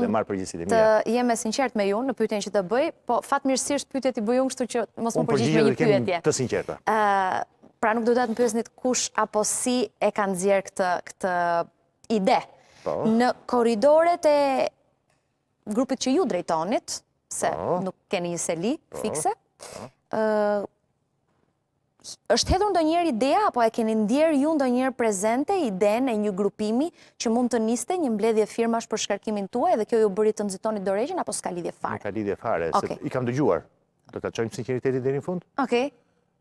dhe marë përgjësit e mija. Të jem e sinqert me ju në pyten që të bëj, po fatmirësisht pyten i bëjung shtu që mos më përgjit me një pyetje. Unë përgjit dhe të sinqerta. Pra nuk do të të në pyesnit kush apo si e kanë zjerë këtë ide. Po. Në koridore e grupit që ju drejtonit, se po. nuk keni një seli po. fikse, është hedhur ndo njerë idea, apo e keni ndjerë ju ndo njerë prezente idejnë e një grupimi që mund të niste një mbledhje firmash për shkarkimin tuaj dhe kjo ju bëri të nëzitoni do regjin, apo s'ka lidhje fare? Nuk ka lidhje fare, se i kam dëgjuar. Do të qojmë sinceritetit dhe një fund? Oke.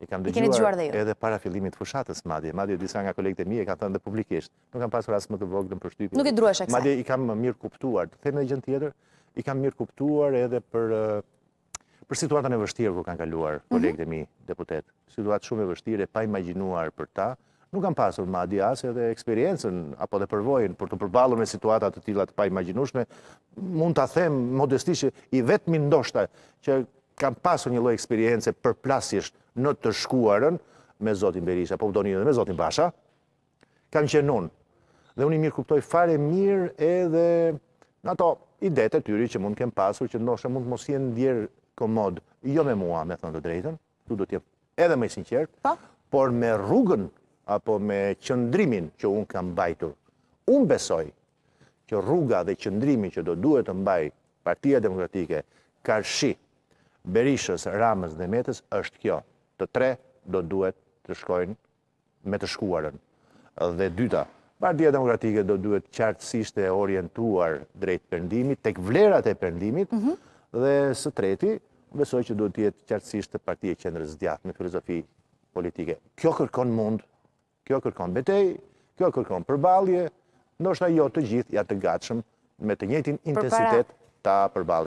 I kam dëgjuar edhe para filimit fushatës, madje. Madje disa nga e mi e ka thënë dhe publikisht. Nuk kam pasur asë më të vogë në përshtypje. Nuk i Madje i kam mirë kuptuar. dhe tjetër, i kam mirë kuptuar edhe për për situatën e vështirë kërë kanë kaluar mhm. kolegët e mi deputet, situatë shumë e vështirë e pa imaginuar për ta, nuk kanë pasur ma di asë edhe eksperiencen apo dhe përvojnë për të përbalur me situatat të tila të pa imaginushme, mund të them modestishe i vetëmi ndoshta që kanë pasur një loj eksperience për në të shkuarën me Zotin Berisha, po përdo një dhe me Zotin Basha, kanë qenë nënë, Dhe unë i mirë kuptoj fare mirë edhe në ato idete tyri që mund kem pasur që ndoshta mund të mos jenë ndjerë komod, jo me mua, me thënë të drejten, tu do t'jep edhe me sinqert, po. por me rrugën, apo me qëndrimin që unë kam bajtu, unë besoj që rruga dhe qëndrimi që do duhet të mbaj partia demokratike, karshi, berishës, ramës dhe metës, është kjo, të tre do duhet të shkojnë me të shkuarën. Dhe dyta, partia demokratike do duhet qartësisht e orientuar drejt përndimit, tek vlerat e përndimit, mhm dhe së treti, besoj që duhet tjetë qartësisht të parti e qendrës djatë në filozofi politike. Kjo kërkon mund, kjo kërkon betej, kjo kërkon përbalje, ndoshta jo të gjithë, ja të gatshëm, me të njëtin intensitet ta përbalje.